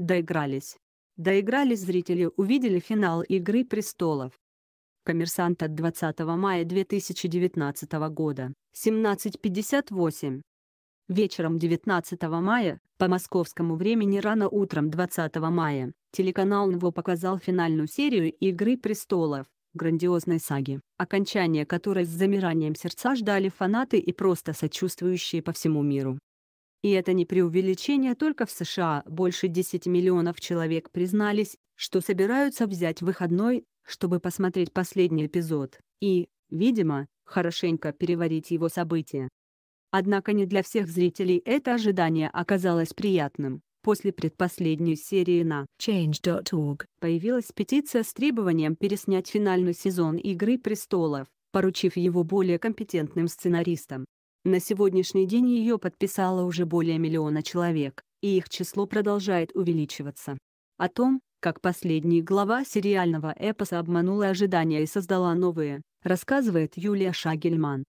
Доигрались. Доигрались зрители, увидели финал «Игры престолов». Коммерсант от 20 мая 2019 года, 17.58. Вечером 19 мая, по московскому времени рано утром 20 мая, телеканал НВО показал финальную серию «Игры престолов», грандиозной саги, окончание которой с замиранием сердца ждали фанаты и просто сочувствующие по всему миру. И это не преувеличение, только в США больше 10 миллионов человек признались, что собираются взять выходной, чтобы посмотреть последний эпизод, и, видимо, хорошенько переварить его события. Однако не для всех зрителей это ожидание оказалось приятным. После предпоследней серии на Change.org появилась петиция с требованием переснять финальный сезон «Игры престолов», поручив его более компетентным сценаристам. На сегодняшний день ее подписало уже более миллиона человек, и их число продолжает увеличиваться. О том, как последняя глава сериального эпоса обманула ожидания и создала новые, рассказывает Юлия Шагельман.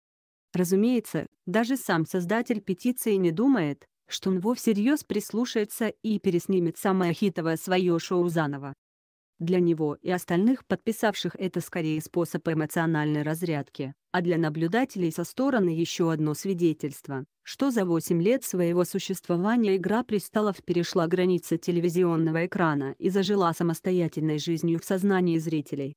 Разумеется, даже сам создатель петиции не думает, что он вовсе всерьез прислушается и переснимет самое хитовое свое шоу заново. Для него и остальных подписавших это скорее способ эмоциональной разрядки, а для наблюдателей со стороны еще одно свидетельство, что за 8 лет своего существования «Игра престолов» перешла границы телевизионного экрана и зажила самостоятельной жизнью в сознании зрителей.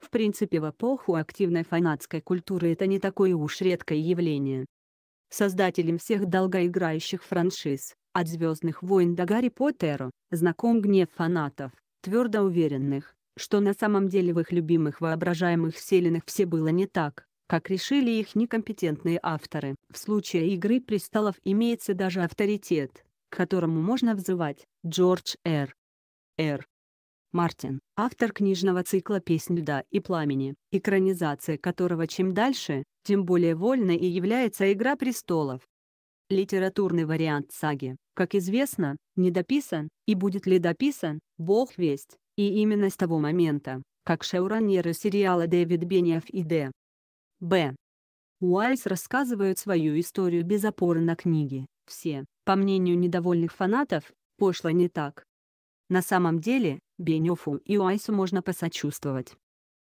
В принципе в эпоху активной фанатской культуры это не такое уж редкое явление. Создателем всех долгоиграющих франшиз, от «Звездных войн» до «Гарри Поттера», знаком гнев фанатов твердо уверенных, что на самом деле в их любимых воображаемых вселенных все было не так, как решили их некомпетентные авторы. В случае «Игры престолов» имеется даже авторитет, к которому можно взывать, Джордж Р. Р. Мартин, автор книжного цикла «Песнь льда и пламени», экранизация которого чем дальше, тем более вольной и является «Игра престолов». Литературный вариант саги, как известно, недописан и будет ли дописан, бог весть, и именно с того момента, как шоураннеры сериала Дэвид Бениаф и Д. Б. Уайс рассказывают свою историю без опоры на книги. Все, по мнению недовольных фанатов, пошло не так. На самом деле, Бенёфу и Уайсу можно посочувствовать.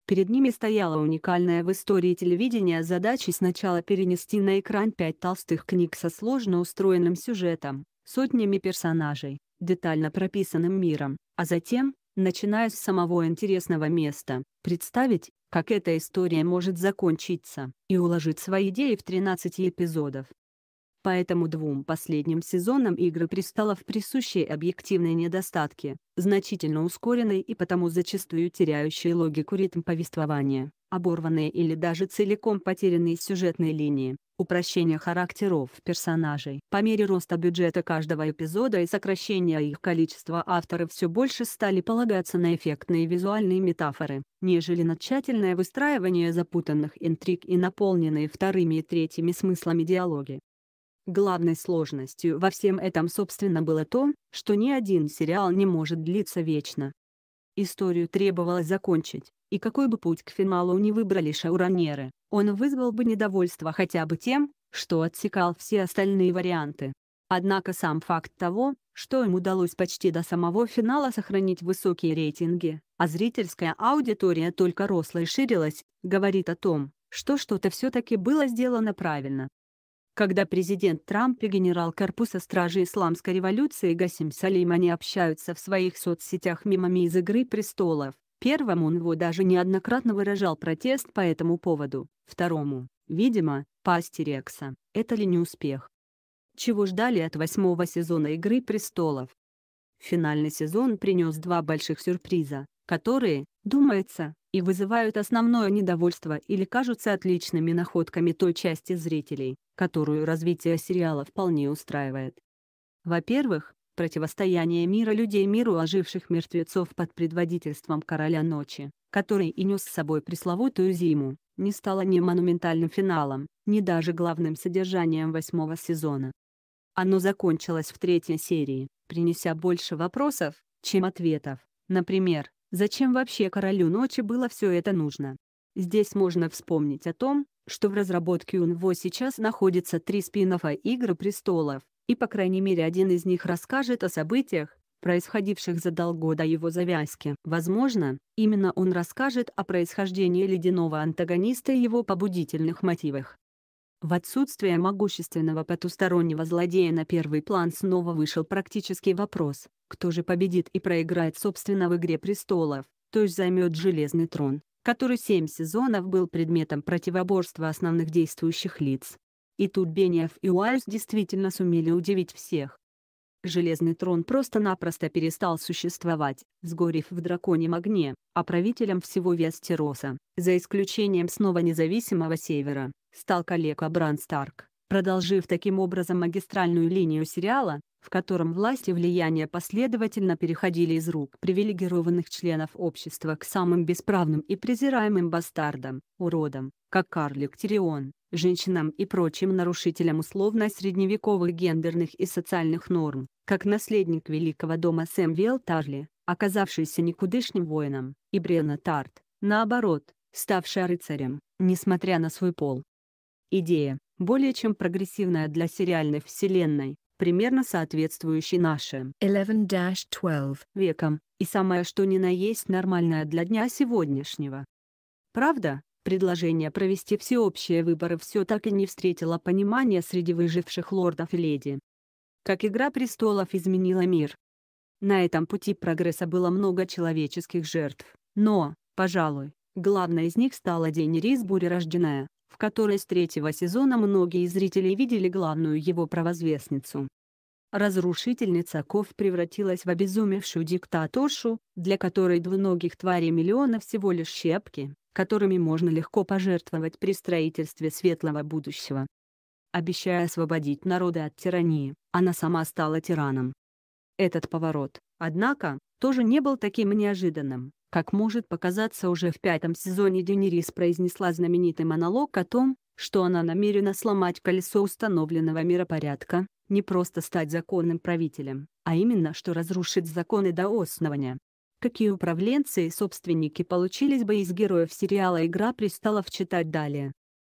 Перед ними стояла уникальная в истории телевидения задача сначала перенести на экран пять толстых книг со сложно устроенным сюжетом, сотнями персонажей, детально прописанным миром, а затем, начиная с самого интересного места, представить, как эта история может закончиться, и уложить свои идеи в 13 эпизодов. Поэтому двум последним сезонам «Игры престолов» присущие объективные недостатки, значительно ускоренный и потому зачастую теряющий логику ритм повествования, оборванные или даже целиком потерянные сюжетные линии, упрощение характеров персонажей. По мере роста бюджета каждого эпизода и сокращения их количества авторы все больше стали полагаться на эффектные визуальные метафоры, нежели на тщательное выстраивание запутанных интриг и наполненные вторыми и третьими смыслами диалоги. Главной сложностью во всем этом собственно было то, что ни один сериал не может длиться вечно. Историю требовалось закончить, и какой бы путь к финалу не выбрали шоураннеры, он вызвал бы недовольство хотя бы тем, что отсекал все остальные варианты. Однако сам факт того, что им удалось почти до самого финала сохранить высокие рейтинги, а зрительская аудитория только росла и ширилась, говорит о том, что что-то все-таки было сделано правильно. Когда президент Трамп и генерал корпуса Стражи Исламской революции Гасим Салимани общаются в своих соцсетях мимами из «Игры престолов», первому он его даже неоднократно выражал протест по этому поводу, второму, видимо, рекса. Это ли не успех? Чего ждали от восьмого сезона «Игры престолов»? Финальный сезон принес два больших сюрприза, которые, думается, и вызывают основное недовольство или кажутся отличными находками той части зрителей, которую развитие сериала вполне устраивает. Во-первых, противостояние мира людей миру оживших мертвецов под предводительством Короля Ночи, который и нес с собой пресловутую зиму, не стало ни монументальным финалом, ни даже главным содержанием восьмого сезона. Оно закончилось в третьей серии, принеся больше вопросов, чем ответов. Например, Зачем вообще королю ночи было все это нужно? Здесь можно вспомнить о том, что в разработке у сейчас находится три спин «Игры престолов», и по крайней мере один из них расскажет о событиях, происходивших за долго до его завязки. Возможно, именно он расскажет о происхождении ледяного антагониста и его побудительных мотивах. В отсутствие могущественного потустороннего злодея на первый план снова вышел практический вопрос, кто же победит и проиграет собственно в «Игре престолов», то есть займет «Железный трон», который семь сезонов был предметом противоборства основных действующих лиц. И тут Бениев и Уайльс действительно сумели удивить всех. Железный трон просто-напросто перестал существовать, сгорев в драконьем огне, а правителем всего Вестероса, за исключением снова независимого Севера, стал коллега Бран Старк, продолжив таким образом магистральную линию сериала, в котором власть и влияние последовательно переходили из рук привилегированных членов общества к самым бесправным и презираемым бастардам, уродам, как карлик Тирион, женщинам и прочим нарушителям условно-средневековых гендерных и социальных норм, как наследник великого дома Сэмвел Тарли, оказавшийся никудышним воином, и Брена Тарт, наоборот, ставшая рыцарем, несмотря на свой пол, Идея, более чем прогрессивная для сериальной вселенной, примерно соответствующей нашим 11-12 векам, и самое что ни на есть нормальная для дня сегодняшнего. Правда, предложение провести всеобщие выборы все так и не встретило понимания среди выживших лордов и леди. Как «Игра престолов» изменила мир. На этом пути прогресса было много человеческих жертв, но, пожалуй, главной из них стала Денерис Буря рожденная, в которой с третьего сезона многие зрители видели главную его провозвестницу. Разрушительница Ков превратилась в обезумевшую диктаторшу, для которой двуногих тварей миллиона всего лишь щепки, которыми можно легко пожертвовать при строительстве светлого будущего. Обещая освободить народы от тирании, она сама стала тираном. Этот поворот, однако, тоже не был таким неожиданным. Как может показаться уже в пятом сезоне Денерис произнесла знаменитый монолог о том, что она намерена сломать колесо установленного миропорядка, не просто стать законным правителем, а именно что разрушить законы до основания. Какие управленцы и собственники получились бы из героев сериала «Игра престолов» читать далее.